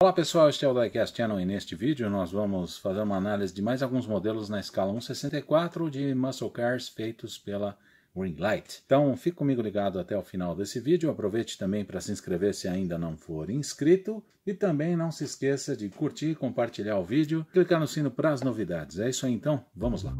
Olá pessoal, este é o Diecast Channel e neste vídeo nós vamos fazer uma análise de mais alguns modelos na escala 164 de muscle cars feitos pela Ringlight. Então fique comigo ligado até o final desse vídeo, aproveite também para se inscrever se ainda não for inscrito e também não se esqueça de curtir, compartilhar o vídeo, clicar no sino para as novidades. É isso aí então, vamos lá!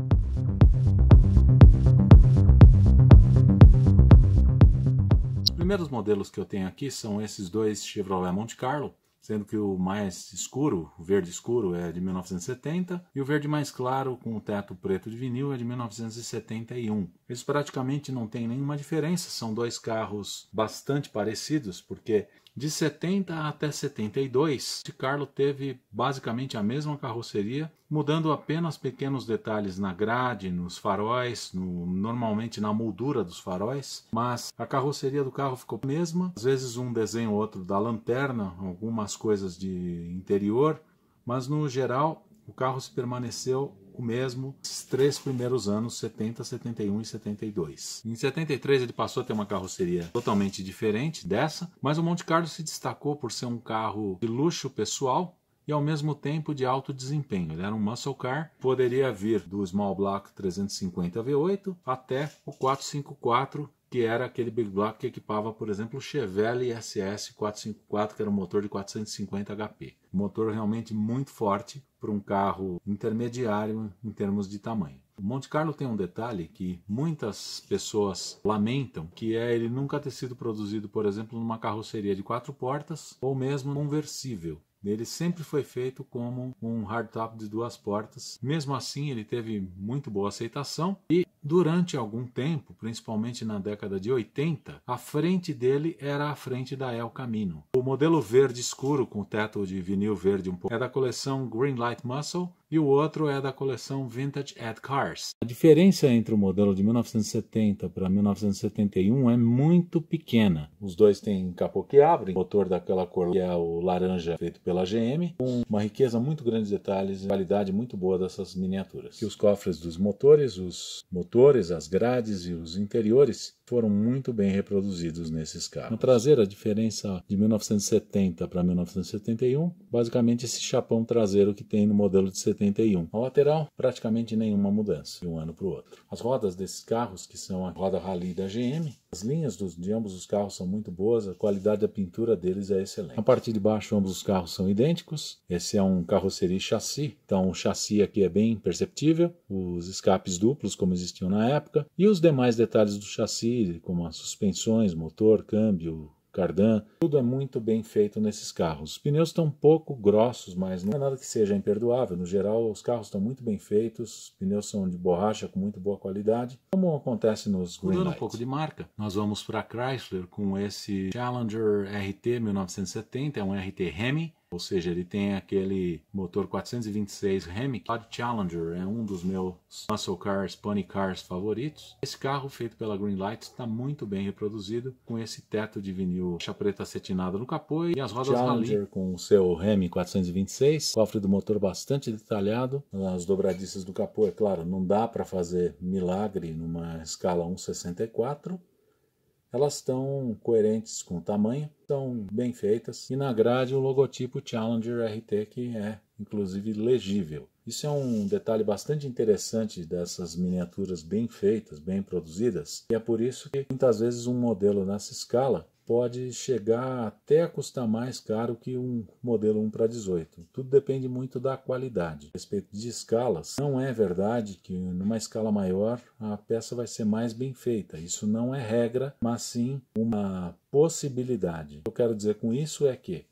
Os primeiros modelos que eu tenho aqui são esses dois Chevrolet Monte Carlo sendo que o mais escuro, o verde escuro, é de 1970 e o verde mais claro, com o teto preto de vinil, é de 1971. Eles praticamente não têm nenhuma diferença, são dois carros bastante parecidos, porque de 70 até 72, o Carlo teve basicamente a mesma carroceria, mudando apenas pequenos detalhes na grade, nos faróis, no, normalmente na moldura dos faróis, mas a carroceria do carro ficou a mesma, às vezes um desenho ou outro da lanterna, algumas coisas de interior, mas no geral o carro se permaneceu o mesmo esses três primeiros anos, 70, 71 e 72. Em 73 ele passou a ter uma carroceria totalmente diferente dessa, mas o Monte Carlo se destacou por ser um carro de luxo pessoal e ao mesmo tempo de alto desempenho. Ele era um muscle car, poderia vir do Small Block 350 V8 até o 454 que era aquele big block que equipava, por exemplo, o Chevelle SS 454, que era um motor de 450 HP. Motor realmente muito forte para um carro intermediário em termos de tamanho. O Monte Carlo tem um detalhe que muitas pessoas lamentam, que é ele nunca ter sido produzido, por exemplo, numa carroceria de quatro portas ou mesmo conversível. Ele sempre foi feito como um hardtop de duas portas. Mesmo assim, ele teve muito boa aceitação e Durante algum tempo, principalmente na década de 80, a frente dele era a frente da El Camino. O modelo verde escuro com teto de vinil verde um pouco é da coleção Green Light Muscle e o outro é da coleção Vintage Ed Cars. A diferença entre o modelo de 1970 para 1971 é muito pequena. Os dois têm capô que abre, motor daquela cor que é o laranja feito pela GM, com uma riqueza muito grande de detalhes e qualidade muito boa dessas miniaturas. E os cofres dos motores, os motores motores, as grades e os interiores, foram muito bem reproduzidos nesses carros. No traseiro, a diferença de 1970 para 1971, basicamente esse chapão traseiro que tem no modelo de 71. A lateral, praticamente nenhuma mudança de um ano para o outro. As rodas desses carros, que são a roda Rally da GM, as linhas dos, de ambos os carros são muito boas, a qualidade da pintura deles é excelente. A parte de baixo, ambos os carros são idênticos. Esse é um carroceria chassi, então o chassi aqui é bem perceptível, os escapes duplos como existiam na época, e os demais detalhes do chassi como as suspensões, motor, câmbio, cardan, tudo é muito bem feito nesses carros. Os pneus estão um pouco grossos, mas não é nada que seja imperdoável. No geral, os carros estão muito bem feitos, os pneus são de borracha com muito boa qualidade, como acontece nos Greenlight. Mudando um pouco de marca, nós vamos para a Chrysler com esse Challenger RT 1970, é um RT Hemi, ou seja, ele tem aquele motor 426 Hemi Cloud Challenger, é um dos meus muscle cars, pony cars favoritos. Esse carro feito pela Greenlight está muito bem reproduzido com esse teto de vinil chá preta acetinada no capô e as rodas Challenger rally. com o seu Hemi 426, cofre do motor bastante detalhado, as dobradiças do capô, é claro, não dá para fazer milagre numa escala 164 elas estão coerentes com o tamanho, estão bem feitas e na grade o logotipo Challenger RT que é inclusive legível. Isso é um detalhe bastante interessante dessas miniaturas bem feitas, bem produzidas, e é por isso que muitas vezes um modelo nessa escala pode chegar até a custar mais caro que um modelo 1 para 18. Tudo depende muito da qualidade. A respeito de escalas, não é verdade que numa escala maior a peça vai ser mais bem feita. Isso não é regra, mas sim uma possibilidade. O que eu quero dizer com isso é que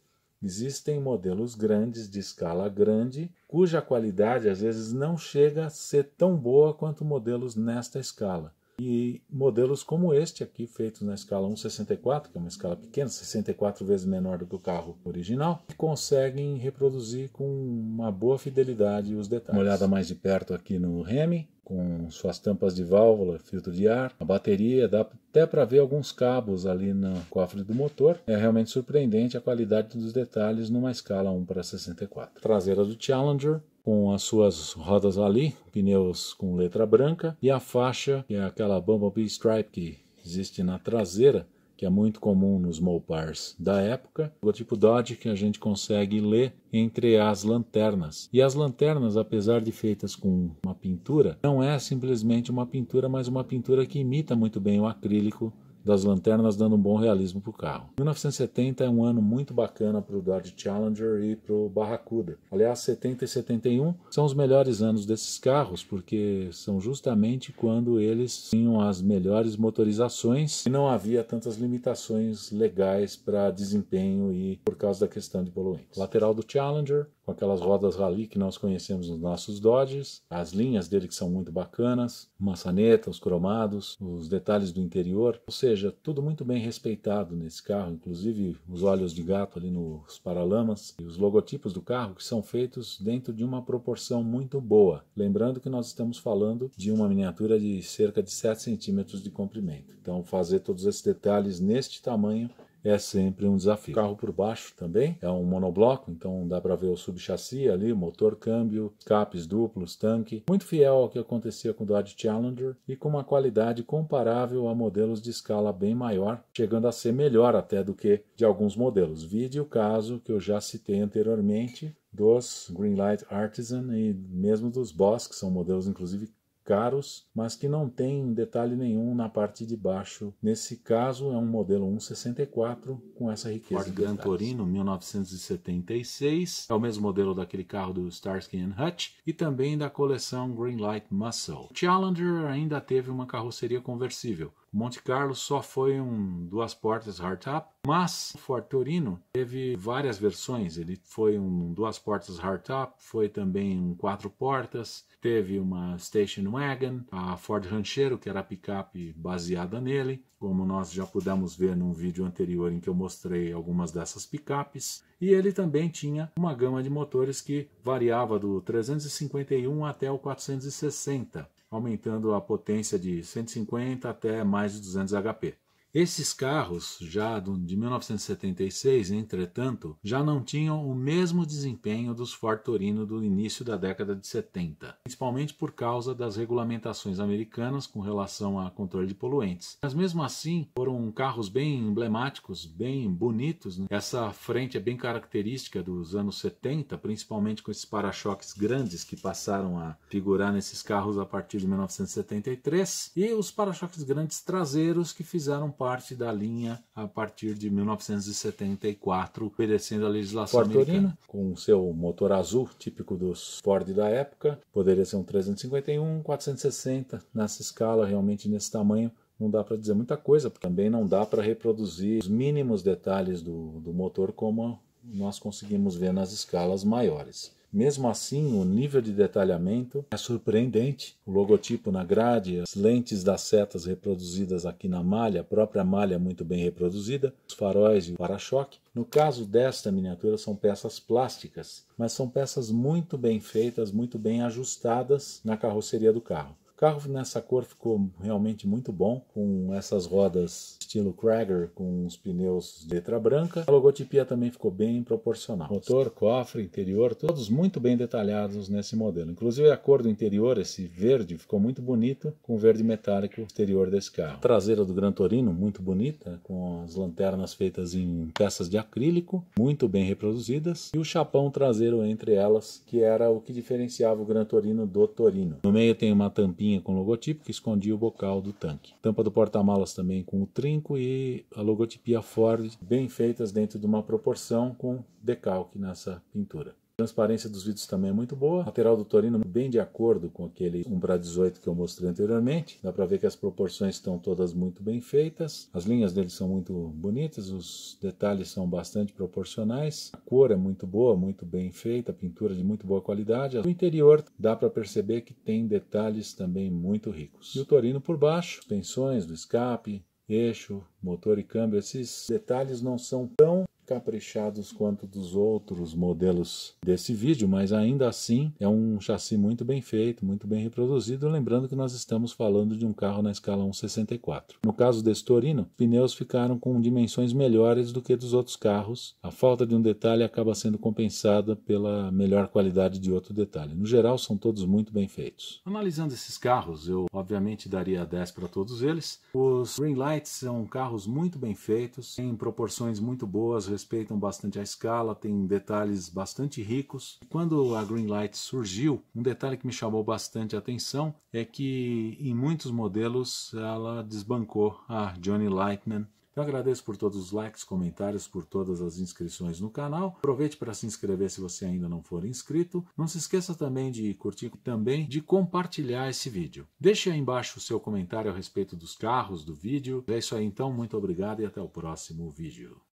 Existem modelos grandes, de escala grande, cuja qualidade às vezes não chega a ser tão boa quanto modelos nesta escala. E modelos como este aqui, feitos na escala 164, que é uma escala pequena, 64 vezes menor do que o carro original, conseguem reproduzir com uma boa fidelidade os detalhes. Uma olhada mais de perto aqui no Remy, com suas tampas de válvula, filtro de ar, a bateria, dá até para ver alguns cabos ali no cofre do motor. É realmente surpreendente a qualidade dos detalhes numa escala 1 para 64. Traseira do Challenger, com as suas rodas ali, pneus com letra branca e a faixa, que é aquela Bumblebee Stripe que existe na traseira, que é muito comum nos Mopars da época, o tipo Dodge que a gente consegue ler entre as lanternas. E as lanternas, apesar de feitas com uma pintura, não é simplesmente uma pintura, mas uma pintura que imita muito bem o acrílico das lanternas, dando um bom realismo para o carro. 1970 é um ano muito bacana para o Dodge Challenger e para o Barracuda. Aliás, 70 e 71 são os melhores anos desses carros, porque são justamente quando eles tinham as melhores motorizações e não havia tantas limitações legais para desempenho e por causa da questão de poluentes. Lateral do Challenger, com aquelas rodas rally que nós conhecemos nos nossos Dodges, as linhas dele que são muito bacanas, maçaneta, os cromados, os detalhes do interior, ou seja, seja, tudo muito bem respeitado nesse carro, inclusive os olhos de gato ali nos paralamas e os logotipos do carro que são feitos dentro de uma proporção muito boa. Lembrando que nós estamos falando de uma miniatura de cerca de 7 centímetros de comprimento. Então, fazer todos esses detalhes neste tamanho é sempre um desafio. O carro por baixo também é um monobloco, então dá para ver o subchassi ali, motor, câmbio, capes duplos, tanque. Muito fiel ao que acontecia com o Dodge Challenger e com uma qualidade comparável a modelos de escala bem maior, chegando a ser melhor até do que de alguns modelos. Vide o caso que eu já citei anteriormente dos Greenlight Artisan e mesmo dos Boss, que são modelos inclusive caros, mas que não tem detalhe nenhum na parte de baixo. Nesse caso, é um modelo 164 com essa riqueza. Ford Gran Torino 1976 é o mesmo modelo daquele carro do Starsky Hut Hutch e também da coleção Greenlight Muscle. O Challenger ainda teve uma carroceria conversível, Monte Carlo só foi um duas portas hardtop, mas o Ford Torino teve várias versões. Ele foi um duas portas hardtop, foi também um quatro portas, teve uma station wagon, a Ford Ranchero, que era a picape baseada nele, como nós já pudemos ver num vídeo anterior em que eu mostrei algumas dessas picapes. E ele também tinha uma gama de motores que variava do 351 até o 460 aumentando a potência de 150 até mais de 200 HP. Esses carros, já de 1976, entretanto, já não tinham o mesmo desempenho dos Ford Torino do início da década de 70, principalmente por causa das regulamentações americanas com relação a controle de poluentes. Mas mesmo assim, foram carros bem emblemáticos, bem bonitos. Né? Essa frente é bem característica dos anos 70, principalmente com esses para-choques grandes que passaram a figurar nesses carros a partir de 1973, e os para-choques grandes traseiros que fizeram parte parte da linha a partir de 1974, obedecendo a legislação Ford americana. Torino, com seu motor azul, típico dos Ford da época, poderia ser um 351, 460, nessa escala, realmente nesse tamanho, não dá para dizer muita coisa, porque também não dá para reproduzir os mínimos detalhes do, do motor como nós conseguimos ver nas escalas maiores. Mesmo assim, o nível de detalhamento é surpreendente. O logotipo na grade, as lentes das setas reproduzidas aqui na malha, a própria malha muito bem reproduzida, os faróis e o para-choque. No caso desta miniatura, são peças plásticas, mas são peças muito bem feitas, muito bem ajustadas na carroceria do carro. O carro nessa cor ficou realmente muito bom, com essas rodas estilo Krager, com os pneus de letra branca. A logotipia também ficou bem proporcional. Motor, cofre, interior, todos muito bem detalhados nesse modelo. Inclusive a cor do interior, esse verde, ficou muito bonito com o verde metálico exterior desse carro. A traseira do Gran Torino, muito bonita, com as lanternas feitas em peças de acrílico, muito bem reproduzidas. E o chapão traseiro entre elas, que era o que diferenciava o Gran Torino do Torino. No meio tem uma tampinha tampinha com logotipo que escondia o bocal do tanque. Tampa do porta-malas também com o trinco e a logotipia Ford bem feitas dentro de uma proporção com decalque nessa pintura. A transparência dos vidros também é muito boa. A lateral do Torino bem de acordo com aquele Umbra 18 que eu mostrei anteriormente. Dá para ver que as proporções estão todas muito bem feitas. As linhas dele são muito bonitas, os detalhes são bastante proporcionais. A cor é muito boa, muito bem feita, pintura de muito boa qualidade. O interior dá para perceber que tem detalhes também muito ricos. E o Torino por baixo, tensões do escape, eixo, motor e câmbio, esses detalhes não são tão caprichados quanto dos outros modelos desse vídeo, mas ainda assim é um chassi muito bem feito, muito bem reproduzido, lembrando que nós estamos falando de um carro na escala 164. No caso desse Torino, pneus ficaram com dimensões melhores do que dos outros carros. A falta de um detalhe acaba sendo compensada pela melhor qualidade de outro detalhe. No geral, são todos muito bem feitos. Analisando esses carros, eu obviamente daria 10 para todos eles. Os Ring Lights são carros muito bem feitos, em proporções muito boas, respeitam bastante a escala, tem detalhes bastante ricos. Quando a Greenlight surgiu, um detalhe que me chamou bastante a atenção é que em muitos modelos ela desbancou a Johnny Lightning eu agradeço por todos os likes, comentários, por todas as inscrições no canal. Aproveite para se inscrever se você ainda não for inscrito. Não se esqueça também de curtir também de compartilhar esse vídeo. Deixe aí embaixo o seu comentário a respeito dos carros, do vídeo. É isso aí então, muito obrigado e até o próximo vídeo.